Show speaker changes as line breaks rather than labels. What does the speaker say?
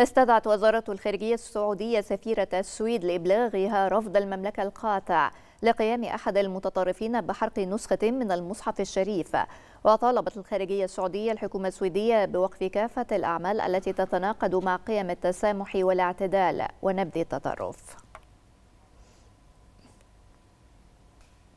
استدعت وزارة الخارجية السعودية سفيرة السويد لإبلاغها رفض المملكة القاطع لقيام أحد المتطرفين بحرق نسخة من المصحف الشريف وطالبت الخارجية السعودية الحكومة السويدية بوقف كافة الأعمال التي تتناقض مع قيم التسامح والاعتدال ونبذ التطرف